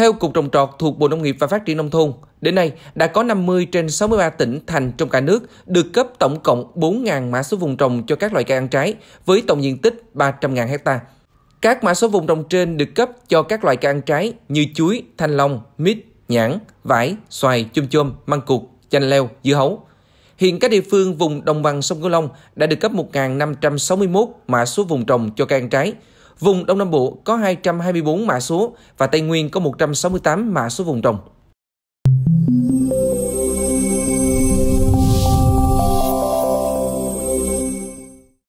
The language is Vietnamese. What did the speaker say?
Theo Cục Trồng trọt thuộc Bộ Nông nghiệp và Phát triển Nông thôn, đến nay đã có 50 trên 63 tỉnh, thành trong cả nước được cấp tổng cộng 4.000 mã số vùng trồng cho các loại cây ăn trái với tổng diện tích 300.000 ha. Các mã số vùng trồng trên được cấp cho các loại cây ăn trái như chuối, thanh long, mít, nhãn, vải, xoài, chôm chôm, măng cụt, chanh leo, dưa hấu. Hiện các địa phương vùng đồng bằng sông Cửu Long đã được cấp 1.561 mã số vùng trồng cho cây ăn trái, Vùng Đông Nam Bộ có 224 mã số và Tây Nguyên có 168 mã số vùng trồng.